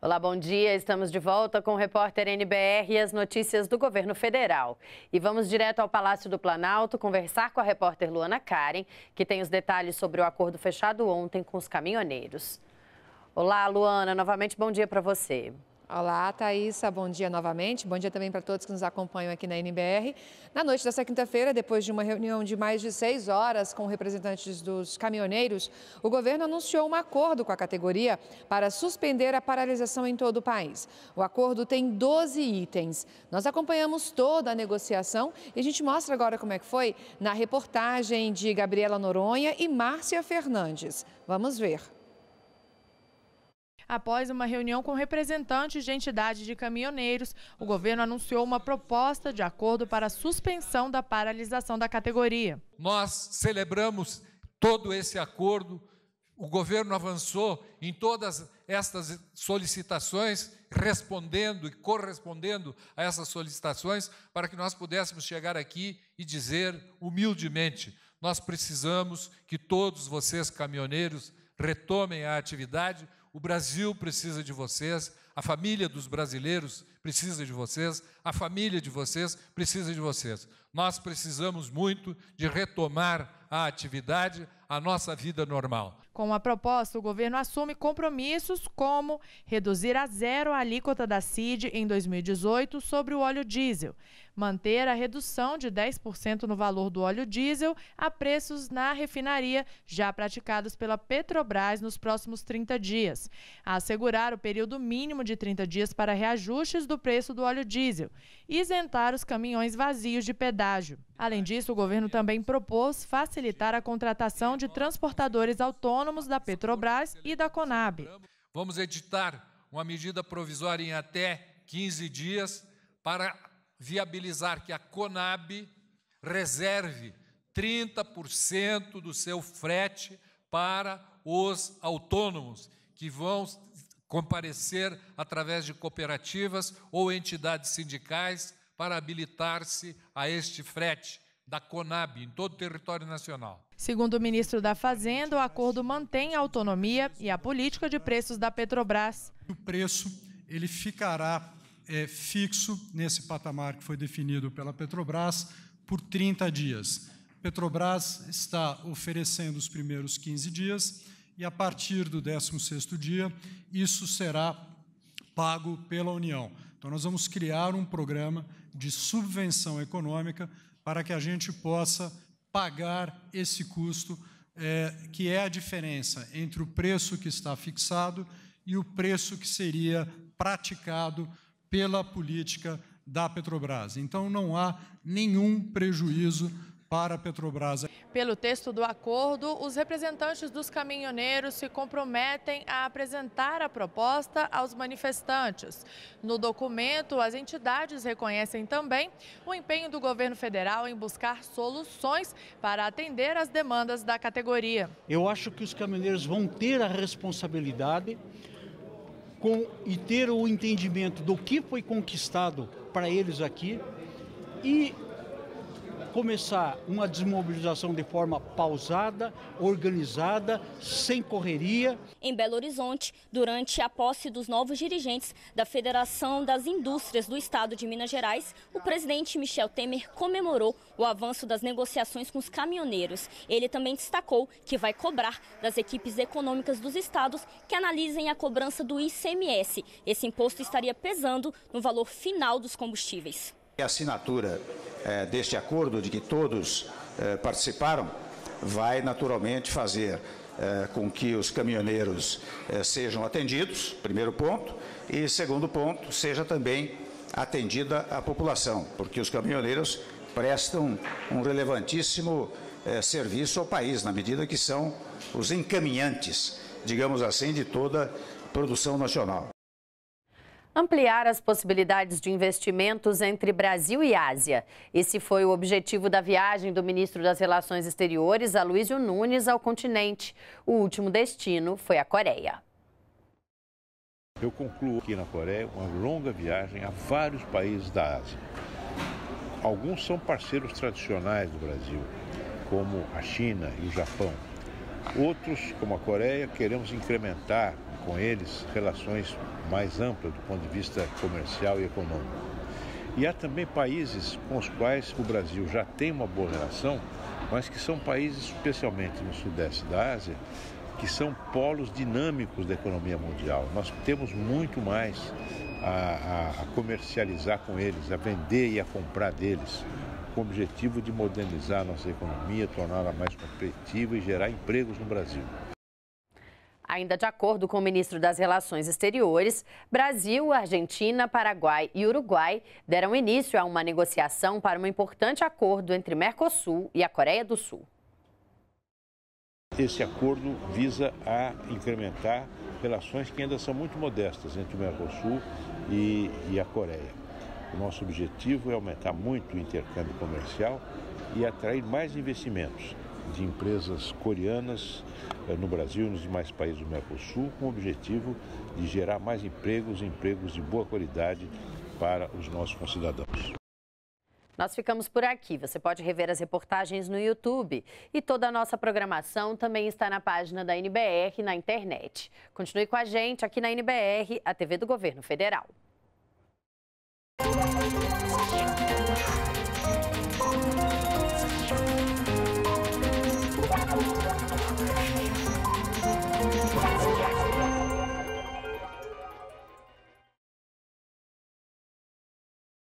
Olá, bom dia. Estamos de volta com o repórter NBR e as notícias do governo federal. E vamos direto ao Palácio do Planalto conversar com a repórter Luana Karen, que tem os detalhes sobre o acordo fechado ontem com os caminhoneiros. Olá, Luana. Novamente, bom dia para você. Olá, Thaisa, bom dia novamente. Bom dia também para todos que nos acompanham aqui na NBR. Na noite desta quinta-feira, depois de uma reunião de mais de seis horas com representantes dos caminhoneiros, o governo anunciou um acordo com a categoria para suspender a paralisação em todo o país. O acordo tem 12 itens. Nós acompanhamos toda a negociação e a gente mostra agora como é que foi na reportagem de Gabriela Noronha e Márcia Fernandes. Vamos ver. Após uma reunião com representantes de entidades de caminhoneiros, o governo anunciou uma proposta de acordo para a suspensão da paralisação da categoria. Nós celebramos todo esse acordo. O governo avançou em todas estas solicitações, respondendo e correspondendo a essas solicitações, para que nós pudéssemos chegar aqui e dizer humildemente: nós precisamos que todos vocês, caminhoneiros, retomem a atividade o Brasil precisa de vocês, a família dos brasileiros precisa de vocês, a família de vocês precisa de vocês. Nós precisamos muito de retomar a atividade, a nossa vida normal. Com a proposta, o governo assume compromissos como reduzir a zero a alíquota da CID em 2018 sobre o óleo diesel, manter a redução de 10% no valor do óleo diesel a preços na refinaria já praticados pela Petrobras nos próximos 30 dias, assegurar o período mínimo de 30 dias para reajustes do preço do óleo diesel, isentar os caminhões vazios de pedágio. Além disso, o governo também propôs facilitar a contratação Associação de Transportadores Autônomos da Petrobras e da Conab. Vamos editar uma medida provisória em até 15 dias para viabilizar que a Conab reserve 30% do seu frete para os autônomos que vão comparecer através de cooperativas ou entidades sindicais para habilitar-se a este frete da Conab em todo o território nacional. Segundo o ministro da Fazenda, o acordo mantém a autonomia e a política de preços da Petrobras. O preço ele ficará é, fixo nesse patamar que foi definido pela Petrobras por 30 dias. Petrobras está oferecendo os primeiros 15 dias e a partir do 16º dia isso será pago pela União. Então nós vamos criar um programa de subvenção econômica para que a gente possa pagar esse custo, é, que é a diferença entre o preço que está fixado e o preço que seria praticado pela política da Petrobras. Então, não há nenhum prejuízo para a Petrobras. Pelo texto do acordo, os representantes dos caminhoneiros se comprometem a apresentar a proposta aos manifestantes. No documento, as entidades reconhecem também o empenho do governo federal em buscar soluções para atender às demandas da categoria. Eu acho que os caminhoneiros vão ter a responsabilidade com, e ter o entendimento do que foi conquistado para eles aqui e começar uma desmobilização de forma pausada, organizada, sem correria. Em Belo Horizonte, durante a posse dos novos dirigentes da Federação das Indústrias do Estado de Minas Gerais, o presidente Michel Temer comemorou o avanço das negociações com os caminhoneiros. Ele também destacou que vai cobrar das equipes econômicas dos estados que analisem a cobrança do ICMS. Esse imposto estaria pesando no valor final dos combustíveis. A assinatura é, deste acordo, de que todos é, participaram, vai naturalmente fazer é, com que os caminhoneiros sejam atendidos, primeiro ponto, e segundo ponto, seja também atendida a população, porque os caminhoneiros prestam um relevantíssimo serviço ao país, na medida que são os encaminhantes, digamos assim, de toda a produção nacional ampliar as possibilidades de investimentos entre Brasil e Ásia. Esse foi o objetivo da viagem do ministro das Relações Exteriores, Aloysio Nunes, ao continente. O último destino foi a Coreia. Eu concluo aqui na Coreia uma longa viagem a vários países da Ásia. Alguns são parceiros tradicionais do Brasil, como a China e o Japão. Outros, como a Coreia, queremos incrementar com eles relações mais amplas do ponto de vista comercial e econômico. E há também países com os quais o Brasil já tem uma boa relação, mas que são países, especialmente no sudeste da Ásia, que são polos dinâmicos da economia mundial. Nós temos muito mais a, a comercializar com eles, a vender e a comprar deles, com o objetivo de modernizar a nossa economia, torná-la mais competitiva e gerar empregos no Brasil. Ainda de acordo com o ministro das Relações Exteriores, Brasil, Argentina, Paraguai e Uruguai deram início a uma negociação para um importante acordo entre Mercosul e a Coreia do Sul. Esse acordo visa a incrementar relações que ainda são muito modestas entre o Mercosul e, e a Coreia. O nosso objetivo é aumentar muito o intercâmbio comercial e atrair mais investimentos, de empresas coreanas eh, no Brasil e nos demais países do Mercosul, com o objetivo de gerar mais empregos, empregos de boa qualidade para os nossos concidadãos. Nós ficamos por aqui. Você pode rever as reportagens no YouTube. E toda a nossa programação também está na página da NBR na internet. Continue com a gente aqui na NBR, a TV do Governo Federal.